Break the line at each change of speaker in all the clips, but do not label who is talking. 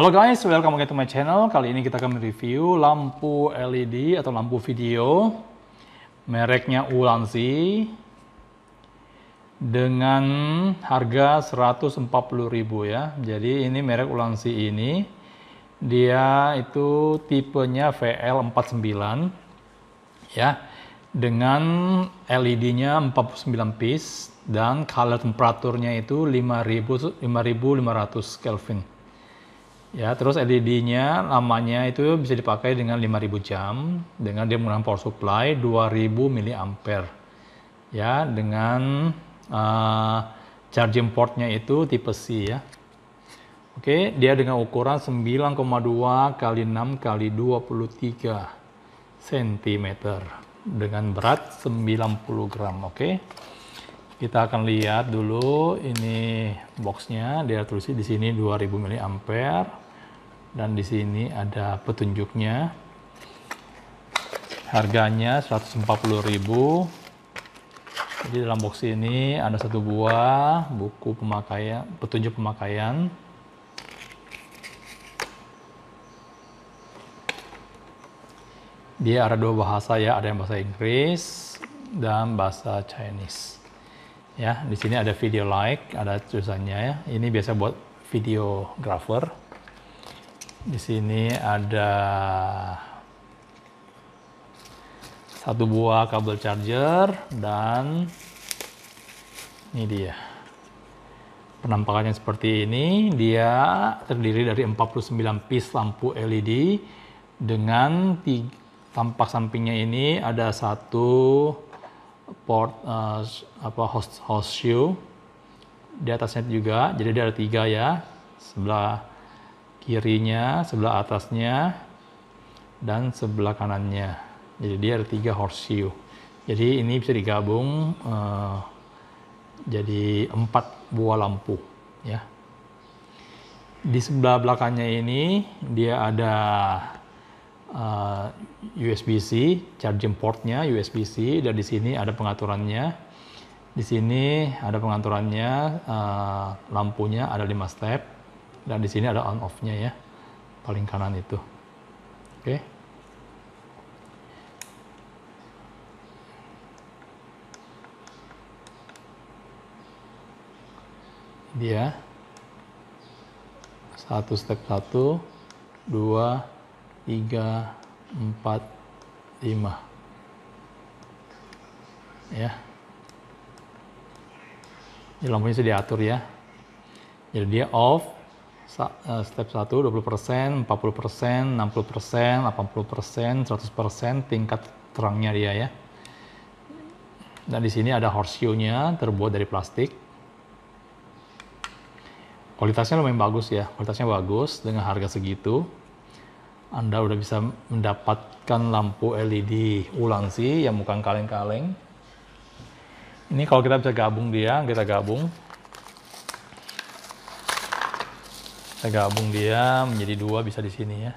Halo guys, welcome back to my channel. Kali ini kita akan mereview lampu LED atau lampu video mereknya Ulanzi dengan harga 140.000 ya. Jadi ini merek Ulanzi ini dia itu tipenya VL49 ya dengan LED-nya 49 piece dan color temperaturnya itu 5500 Kelvin. Ya, terus LED-nya lamanya itu bisa dipakai dengan 5000 jam dengan dia menggunakan power supply 2000 mAh. Ya, dengan uh, charging portnya itu tipe C ya. Oke, dia dengan ukuran 9,2 kali 6 kali 23 cm dengan berat 90 gram, oke kita akan lihat dulu ini boxnya dia tulis di sini 2000 mA dan di sini ada petunjuknya harganya 140.000 jadi dalam box ini ada satu buah buku pemakaian petunjuk pemakaian dia ada dua bahasa ya ada yang bahasa Inggris dan bahasa Chinese Ya, di sini ada video like, ada tulisannya ya. Ini biasa buat videographer. Di sini ada satu buah kabel charger dan ini dia. Penampakannya seperti ini, dia terdiri dari 49 piece lampu LED dengan tampak sampingnya ini ada satu port uh, eh, apa host host shoe di atasnya juga jadi dia ada tiga ya sebelah kirinya sebelah atasnya dan sebelah kanannya jadi dia ada tiga horseshoe jadi ini bisa digabung uh, jadi empat buah lampu ya di sebelah belakangnya ini dia ada uh, USB-C, charging portnya USB-C, dan di sini ada pengaturannya. Di sini ada pengaturannya, uh, lampunya ada lima step, dan di sini ada on off-nya ya, paling kanan itu. Oke. Okay. Dia satu step satu, dua, 3 4 5 Ya. Ini lampunya sudah diatur ya. Jadi dia off eh, step 1 20%, 40%, 60%, 80%, 100% tingkat terangnya dia ya. Dan di sini ada horseshoe-nya terbuat dari plastik. Kualitasnya lumayan bagus ya, kualitasnya bagus dengan harga segitu. Anda udah bisa mendapatkan lampu LED ulang sih yang bukan kaleng-kaleng. Ini kalau kita bisa gabung dia, kita gabung. Kita gabung dia menjadi dua bisa di sini ya.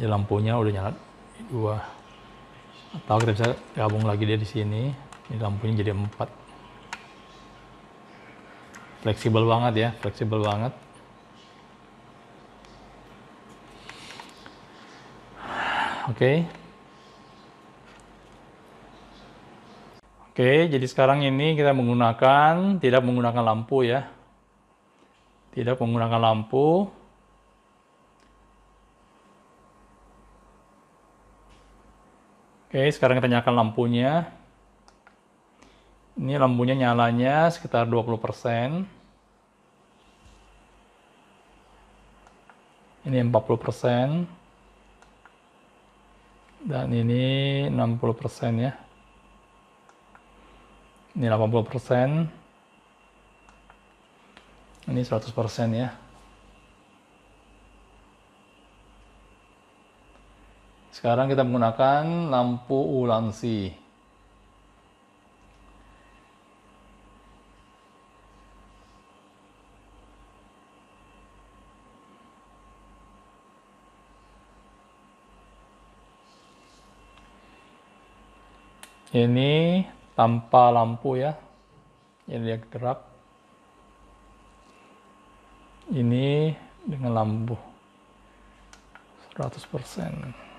ya lampunya udah nyala dua. Atau kita bisa gabung lagi dia di sini. Ini lampunya jadi empat. Fleksibel banget ya, fleksibel banget. Oke. Oke, jadi sekarang ini kita menggunakan tidak menggunakan lampu ya. Tidak menggunakan lampu. Oke, sekarang kita nyalakan lampunya. Ini lampunya nyalanya sekitar 20%. ini 40 dan ini 60% ya ini 80% ini 100% ya sekarang kita menggunakan lampu ulansi ini tanpa lampu ya ini dia gerak ini dengan lampu 100%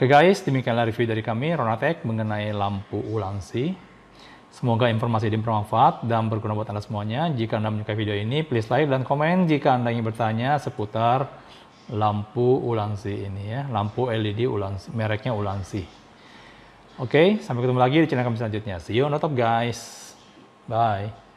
Oke guys, demikianlah review dari kami Ronatek mengenai lampu ulansi. Semoga informasi ini bermanfaat dan berguna buat Anda semuanya. Jika Anda menyukai video ini, please like dan komen jika Anda ingin bertanya seputar lampu ulansi ini ya, lampu LED ulansi, mereknya ulansi. Oke, sampai ketemu lagi di channel kami selanjutnya. See you on the top guys. Bye.